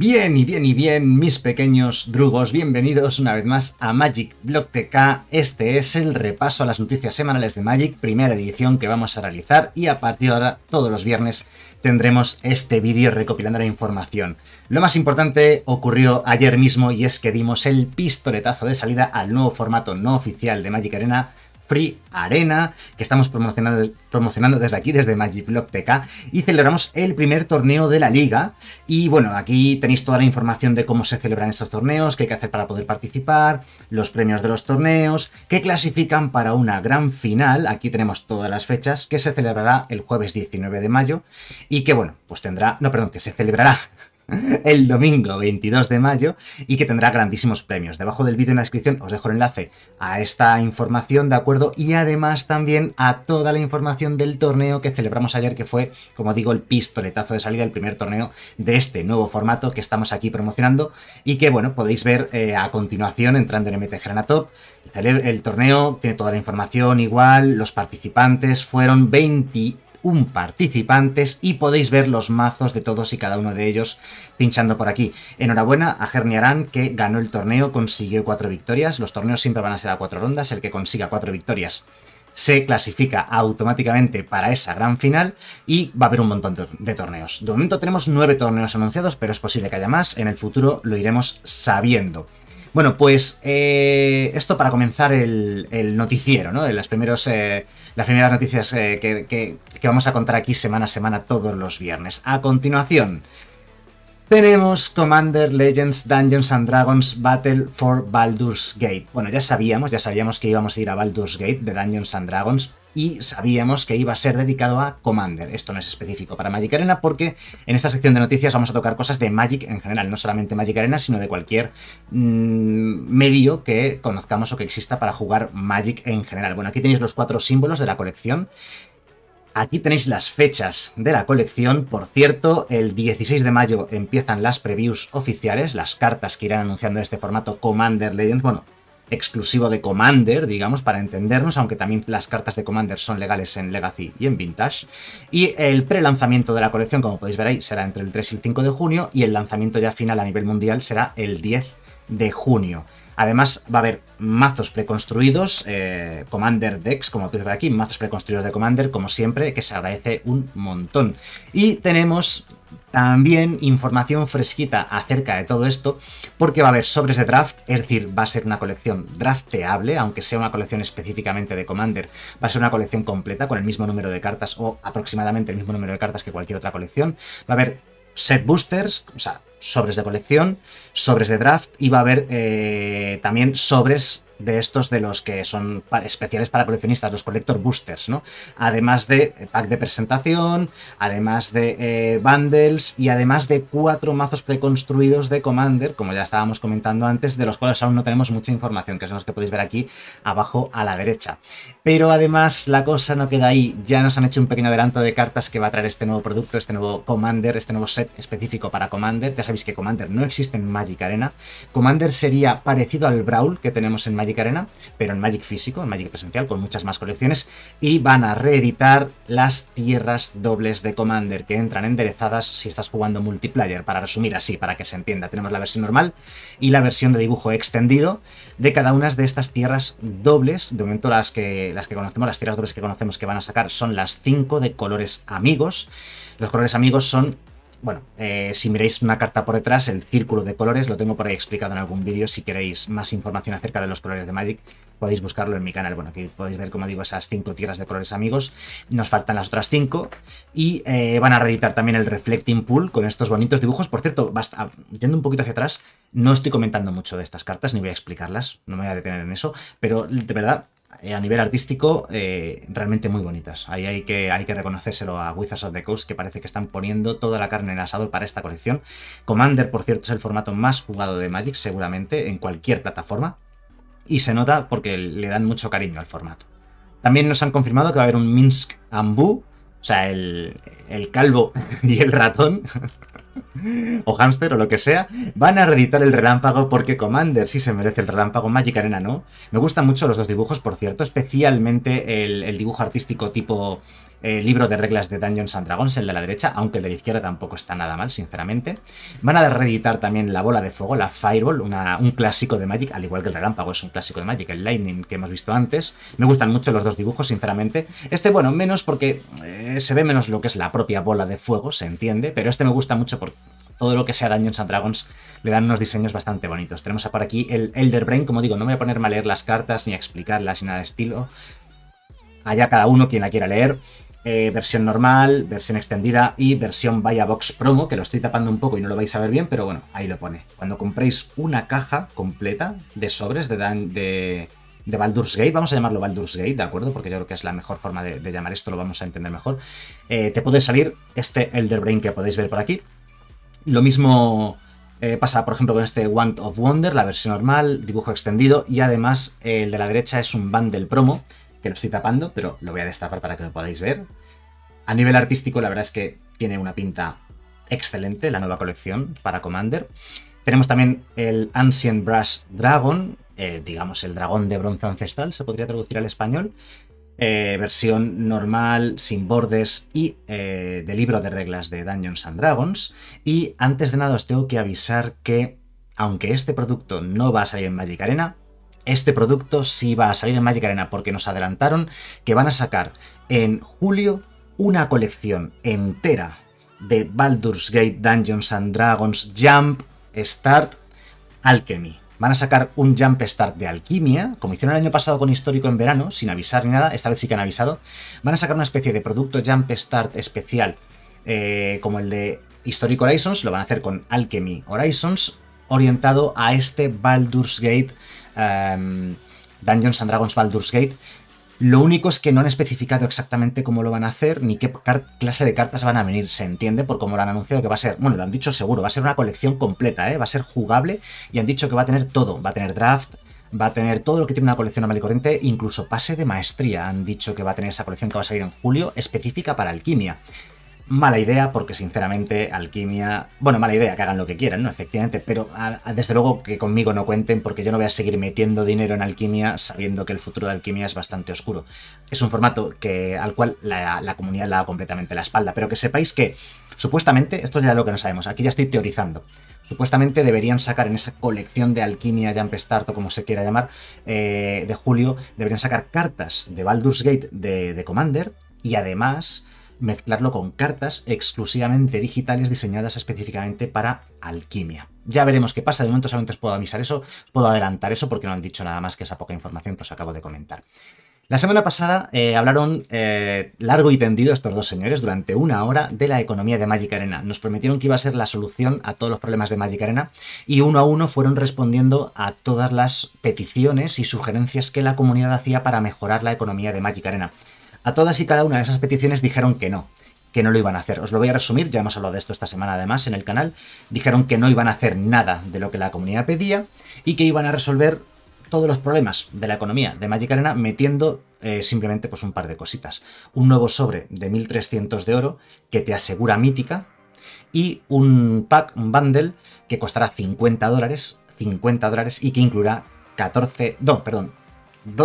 Bien y bien y bien, mis pequeños drugos, bienvenidos una vez más a Magic Block TK. Este es el repaso a las noticias semanales de Magic, primera edición que vamos a realizar y a partir de ahora todos los viernes tendremos este vídeo recopilando la información. Lo más importante ocurrió ayer mismo y es que dimos el pistoletazo de salida al nuevo formato no oficial de Magic Arena Free Arena, que estamos promocionando, promocionando desde aquí, desde Block TK, y celebramos el primer torneo de la liga. Y bueno, aquí tenéis toda la información de cómo se celebran estos torneos, qué hay que hacer para poder participar, los premios de los torneos, que clasifican para una gran final. Aquí tenemos todas las fechas, que se celebrará el jueves 19 de mayo y que bueno, pues tendrá, no, perdón, que se celebrará el domingo 22 de mayo y que tendrá grandísimos premios. Debajo del vídeo en la descripción os dejo el enlace a esta información, ¿de acuerdo? Y además también a toda la información del torneo que celebramos ayer, que fue, como digo, el pistoletazo de salida, el primer torneo de este nuevo formato que estamos aquí promocionando y que, bueno, podéis ver eh, a continuación entrando en MTG El, el torneo tiene toda la información igual, los participantes fueron 20 un participantes y podéis ver los mazos de todos y cada uno de ellos pinchando por aquí. Enhorabuena a Herniarán que ganó el torneo, consiguió cuatro victorias. Los torneos siempre van a ser a cuatro rondas, el que consiga cuatro victorias se clasifica automáticamente para esa gran final y va a haber un montón de torneos. De momento tenemos nueve torneos anunciados, pero es posible que haya más, en el futuro lo iremos sabiendo. Bueno, pues eh, esto para comenzar el, noticiero, ¿no? En las primeros eh, las primeras noticias eh, que, vamos a contar aquí semana a semana todos los viernes. A continuación, tenemos Commander Legends Dungeons and Dragons Battle for Baldur's Gate. Bueno, ya sabíamos, ya sabíamos que íbamos a ir a Baldur's Gate de Dungeons and Dragons, y sabíamos que iba a ser dedicado a Commander. Esto no es específico para Magic Arena porque en esta sección de noticias vamos a tocar cosas de Magic en general, no solamente Magic Arena, sino de cualquier mm, medio que conozcamos o que exista para jugar Magic en general. Bueno, aquí tenéis los cuatro símbolos de la colección. Aquí tenéis las fechas de la colección. Por cierto, el 16 de mayo empiezan las previews oficiales, las cartas que irán anunciando este formato Commander Legends. Bueno, exclusivo de Commander, digamos, para entendernos, aunque también las cartas de Commander son legales en Legacy y en Vintage. Y el pre-lanzamiento de la colección, como podéis ver ahí, será entre el 3 y el 5 de junio y el lanzamiento ya final a nivel mundial será el 10 de junio. Además, va a haber mazos preconstruidos, eh, Commander Decks, como podéis ver aquí, mazos preconstruidos de Commander, como siempre, que se agradece un montón. Y tenemos también información fresquita acerca de todo esto, porque va a haber sobres de draft, es decir, va a ser una colección drafteable, aunque sea una colección específicamente de Commander, va a ser una colección completa con el mismo número de cartas o aproximadamente el mismo número de cartas que cualquier otra colección. Va a haber set boosters, o sea, sobres de colección, sobres de draft y va a haber eh, también sobres de estos de los que son especiales para coleccionistas, los Collector Boosters, ¿no? Además de eh, pack de presentación, además de eh, bundles y además de cuatro mazos preconstruidos de Commander, como ya estábamos comentando antes, de los cuales aún no tenemos mucha información, que son los que podéis ver aquí abajo a la derecha. Pero además la cosa no queda ahí, ya nos han hecho un pequeño adelanto de cartas que va a traer este nuevo producto, este nuevo Commander, este nuevo set específico para Commander, sabéis que Commander no existe en Magic Arena. Commander sería parecido al Brawl que tenemos en Magic Arena, pero en Magic físico, en Magic presencial, con muchas más colecciones. Y van a reeditar las tierras dobles de Commander, que entran enderezadas si estás jugando multiplayer, para resumir así, para que se entienda. Tenemos la versión normal y la versión de dibujo extendido de cada una de estas tierras dobles. De momento las que, las que conocemos, las tierras dobles que conocemos que van a sacar son las 5 de colores amigos. Los colores amigos son bueno, eh, si miráis una carta por detrás, el círculo de colores, lo tengo por ahí explicado en algún vídeo si queréis más información acerca de los colores de Magic, podéis buscarlo en mi canal. Bueno, aquí podéis ver, como digo, esas cinco tierras de colores amigos. Nos faltan las otras cinco. Y eh, van a reeditar también el Reflecting Pool con estos bonitos dibujos. Por cierto, ah, yendo un poquito hacia atrás, no estoy comentando mucho de estas cartas, ni voy a explicarlas, no me voy a detener en eso, pero de verdad, eh, a nivel artístico, eh, realmente muy bonitas. Ahí hay que, hay que reconocérselo a Wizards of the Coast, que parece que están poniendo toda la carne en el asador para esta colección. Commander, por cierto, es el formato más jugado de Magic, seguramente, en cualquier plataforma y se nota porque le dan mucho cariño al formato. También nos han confirmado que va a haber un Minsk Ambu, o sea, el, el calvo y el ratón, o hámster o lo que sea, van a reeditar el relámpago porque Commander sí se merece el relámpago, Magic Arena no. Me gustan mucho los dos dibujos, por cierto, especialmente el, el dibujo artístico tipo eh, libro de reglas de Dungeons and Dragons, el de la derecha, aunque el de la izquierda tampoco está nada mal, sinceramente. Van a reeditar también La Bola de Fuego, la Fireball, un clásico de Magic, al igual que el Relámpago es un clásico de Magic, el Lightning que hemos visto antes. Me gustan mucho los dos dibujos, sinceramente. Este, bueno, menos porque eh, se ve menos lo que es la propia bola de fuego, se entiende, pero este me gusta mucho porque todo lo que sea Dungeons and Dragons le dan unos diseños bastante bonitos. Tenemos por aquí el Elder Brain, como digo, no me voy a ponerme a leer las cartas ni a explicarlas ni nada de estilo. Allá cada uno quien la quiera leer. Eh, versión normal, versión extendida y versión vaya box promo, que lo estoy tapando un poco y no lo vais a ver bien, pero bueno, ahí lo pone. Cuando compréis una caja completa de sobres de, de, Baldur's Gate, vamos a llamarlo Baldur's Gate, ¿de acuerdo? Porque yo creo que es la mejor forma de, llamar esto, lo vamos a entender mejor. Eh, te puede salir este Elder Brain que podéis ver por aquí. Lo mismo eh, pasa, por ejemplo, con este Want of Wonder, la versión normal, dibujo extendido, y además el de la derecha es un bundle promo que lo estoy tapando, pero lo voy a destapar para que lo podáis ver. A nivel artístico, la verdad es que tiene una pinta excelente la nueva colección para Commander. Tenemos también el Ancient Brass Dragon, eh, digamos el dragón de bronce ancestral, se podría traducir al español. Eh, versión normal, sin bordes y eh, de libro de reglas de Dungeons and Dragons. Y antes de nada os tengo que avisar que, aunque este producto no va a salir en Magic Arena, este producto sí va a salir en Magic Arena porque nos adelantaron que van a sacar en julio una colección entera de Baldur's Gate Dungeons and Dragons Jump Start Alchemy. Van a sacar un Jump Start de alquimia, como hicieron el año pasado con Histórico en verano, sin avisar ni nada, esta vez sí que han avisado. Van a sacar una especie de producto Jump Start especial, eh, como el de Histórico Horizons, lo van a hacer con Alchemy Horizons, orientado a este Baldur's Gate Em, Dungeons and Dragons Baldur's Gate. Lo único es que no han especificado exactamente cómo lo van a hacer ni qué clase de cartas van a venir. Se entiende por cómo lo han anunciado que va a ser, bueno, lo han dicho seguro, va a ser una colección completa, ¿eh? va a ser jugable y han dicho que va a tener todo. Va a tener draft, va a tener todo lo que tiene una colección normal y corriente, incluso pase de maestría. Han dicho que va a tener esa colección que va a salir en julio, específica para alquimia mala idea, porque sinceramente Alquimia, bueno, mala idea, que hagan lo que quieran, ¿no? Efectivamente, pero desde luego que conmigo no cuenten porque yo no voy a seguir metiendo dinero en Alquimia sabiendo que el futuro de Alquimia es bastante oscuro. Es un formato que, al cual la, comunidad le da completamente la espalda, pero que sepáis que supuestamente, esto ya lo que no sabemos, aquí ya estoy teorizando, supuestamente deberían sacar en esa colección de Alquimia, Jumpstart o como se quiera llamar, eh, de julio, deberían sacar cartas de Baldur's Gate de, de Commander y además mezclarlo con cartas exclusivamente digitales diseñadas específicamente para alquimia. Ya veremos qué pasa, de momento solamente os puedo avisar eso, puedo adelantar eso porque no han dicho nada más que esa poca información que os acabo de comentar. La semana pasada eh, hablaron eh, largo y tendido estos dos señores durante una hora de la economía de Magic Arena. Nos prometieron que iba a ser la solución a todos los problemas de Magic Arena y uno a uno fueron respondiendo a todas las peticiones y sugerencias que la comunidad hacía para mejorar la economía de Magic Arena. A todas y cada una de esas peticiones dijeron que no, que no lo iban a hacer. Os lo voy a resumir, ya hemos hablado de esto esta semana además en el canal. Dijeron que no iban a hacer nada de lo que la comunidad pedía y que iban a resolver todos los problemas de la economía de Magic Arena metiendo eh, simplemente pues un par de cositas. Un nuevo sobre de 1300 de oro que te asegura mítica y un pack, un bundle que costará 50 dólares, 50 dólares y que incluirá 14, no, perdón,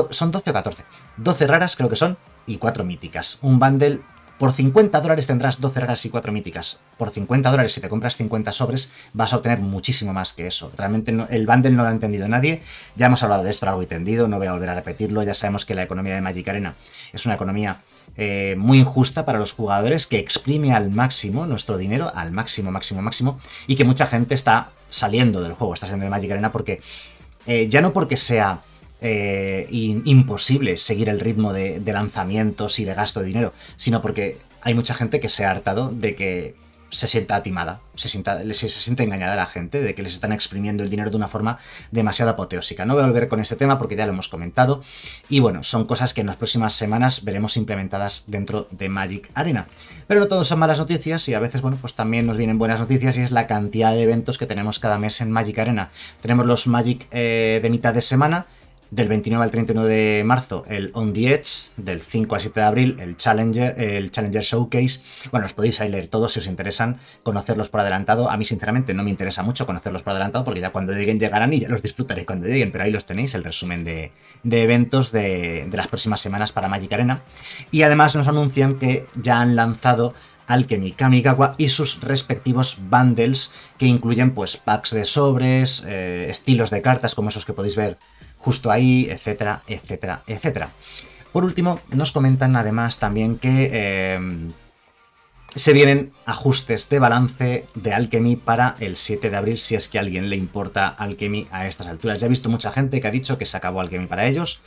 son 12 o 14, 12 raras creo que son y cuatro míticas. Un bundle por 50 dólares tendrás 12 raras y cuatro míticas. Por 50 dólares, si te compras 50 sobres, vas a obtener muchísimo más que eso. Realmente el bundle no lo ha entendido nadie. Ya hemos hablado de esto largo y tendido, no voy a volver a repetirlo. Ya sabemos que la economía de Magic Arena es una economía eh, muy injusta para los jugadores, que exprime al máximo nuestro dinero, al máximo, máximo, máximo, y que mucha gente está saliendo del juego, está saliendo de Magic Arena porque eh, ya no porque sea eh, imposible seguir el ritmo de, lanzamientos y de gasto de dinero, sino porque hay mucha gente que se ha hartado de que se sienta atimada, se, sienta, engañada a la gente de que les están exprimiendo el dinero de una forma demasiado apoteósica. No voy a volver con este tema porque ya lo hemos comentado. Y bueno, son cosas que en las próximas semanas veremos implementadas dentro de Magic Arena. Pero no todo son malas noticias y a veces, bueno, pues también nos vienen buenas noticias y es la cantidad de eventos que tenemos cada mes en Magic Arena. Tenemos los Magic eh, de mitad de semana, del 29 al 31 de marzo, el On the Edge. Del 5 al 7 de abril, el Challenger, el Challenger Showcase. Bueno, os podéis ahí leer todos si os interesan conocerlos por adelantado. A mí, sinceramente, no me interesa mucho conocerlos por adelantado porque ya cuando lleguen llegarán y ya los disfrutaré cuando lleguen. Pero ahí los tenéis, el resumen de, eventos de, las próximas semanas para Magic Arena. Y además nos anuncian que ya han lanzado Alchemy Kamigawa y sus respectivos bundles que incluyen pues packs de sobres, eh, estilos de cartas como esos que podéis ver justo ahí, etcétera, etcétera, etcétera. Por último, nos comentan además también que eh, se vienen ajustes de balance de Alchemy para el 7 de abril, si es que a alguien le importa Alchemy a estas alturas. Ya he visto mucha gente que ha dicho que se acabó Alchemy para ellos.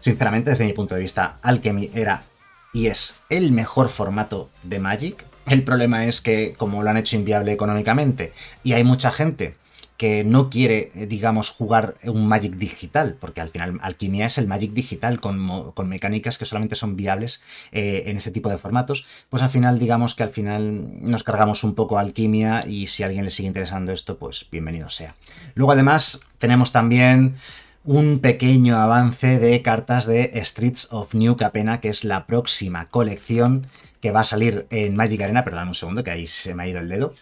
Sinceramente, desde mi punto de vista, Alchemy era y es el mejor formato de Magic. El problema es que, como lo han hecho inviable económicamente, y hay mucha gente que no quiere, eh, digamos, jugar un Magic digital, porque al final Alquimia es el Magic digital con, mecánicas que solamente son viables eh, en este tipo de formatos, pues al final, digamos que al final nos cargamos un poco Alquimia y si a alguien le sigue interesando esto, pues bienvenido sea. Luego además tenemos también un pequeño avance de cartas de Streets of New Capena, que es la próxima colección que va a salir en Magic Arena, perdón un segundo que ahí se me ha ido el dedo,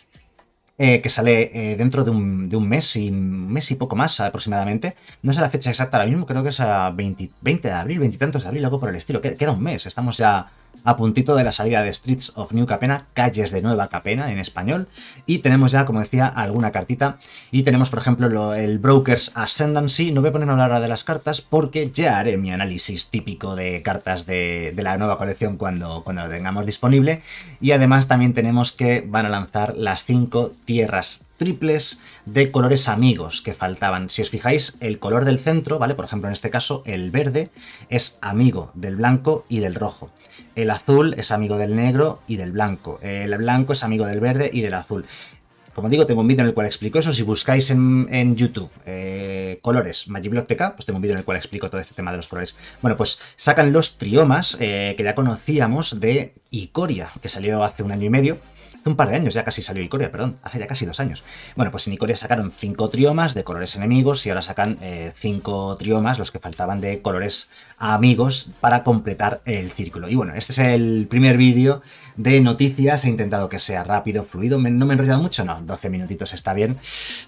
eh, que sale eh, dentro de un, mes y mes y poco más aproximadamente. No sé la fecha exacta ahora mismo, creo que es a 20, 20 de abril, 20 tantos de abril, algo por el estilo. Queda un mes, estamos ya a puntito de la salida de Streets of New Capena, calles de Nueva Capena en español, y tenemos ya, como decía, alguna cartita, y tenemos, por ejemplo, el Broker's Ascendancy, no voy a poner a hablar ahora de las cartas porque ya haré mi análisis típico de cartas de, la nueva colección cuando, cuando lo tengamos disponible, y además también tenemos que van a lanzar las 5 tierras triples de colores amigos que faltaban. Si os fijáis, el color del centro, ¿vale? Por ejemplo, en este caso, el verde es amigo del blanco y del rojo. El azul es amigo del negro y del blanco. El blanco es amigo del verde y del azul. Como digo, tengo un vídeo en el cual explico eso. Si buscáis en, YouTube eh, colores colores tk pues tengo un vídeo en el cual explico todo este tema de los colores. Bueno, pues sacan los triomas eh, que ya conocíamos de Icoria, que salió hace un año y medio un par de años, ya casi salió Icoria, perdón, hace ya casi dos años. Bueno, pues en Icoria sacaron cinco triomas de colores enemigos y ahora sacan eh, cinco triomas, los que faltaban de colores amigos, para completar el círculo. Y bueno, este es el primer vídeo de noticias, he intentado que sea rápido, fluido, no me he enrollado mucho, no, 12 minutitos está bien.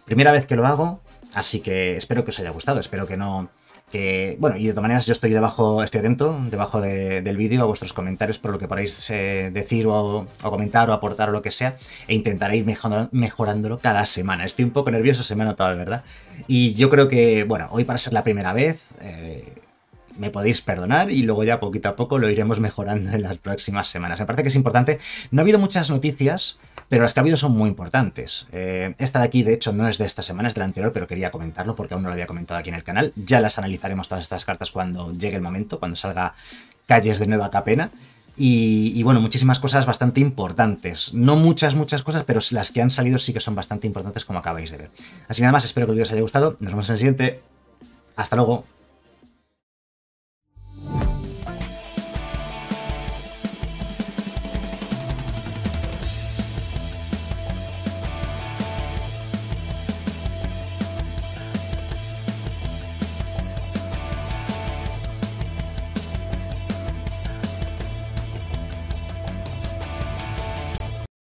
Primera vez que lo hago, así que espero que os haya gustado, espero que no que, bueno, y de todas maneras yo estoy debajo, estoy atento, debajo del vídeo, a vuestros comentarios, por lo que podáis eh, decir o, comentar o aportar o lo que sea, e intentaré ir mejorándolo cada semana. Estoy un poco nervioso, se me ha notado, ¿verdad? Y yo creo que, bueno, hoy para ser la primera vez... Eh, me podéis perdonar y luego ya poquito a poco lo iremos mejorando en las próximas semanas. Me parece que es importante. No ha habido muchas noticias, pero las que ha habido son muy importantes. Eh, esta de aquí, de hecho, no es de esta semana, es de la anterior, pero quería comentarlo porque aún no lo había comentado aquí en el canal. Ya las analizaremos todas estas cartas cuando llegue el momento, cuando salga Calles de Nueva Capena. Y, bueno, muchísimas cosas bastante importantes. No muchas, muchas cosas, pero las que han salido sí que son bastante importantes, como acabáis de ver. Así nada más, espero que el vídeo os haya gustado. Nos vemos en el siguiente. Hasta luego.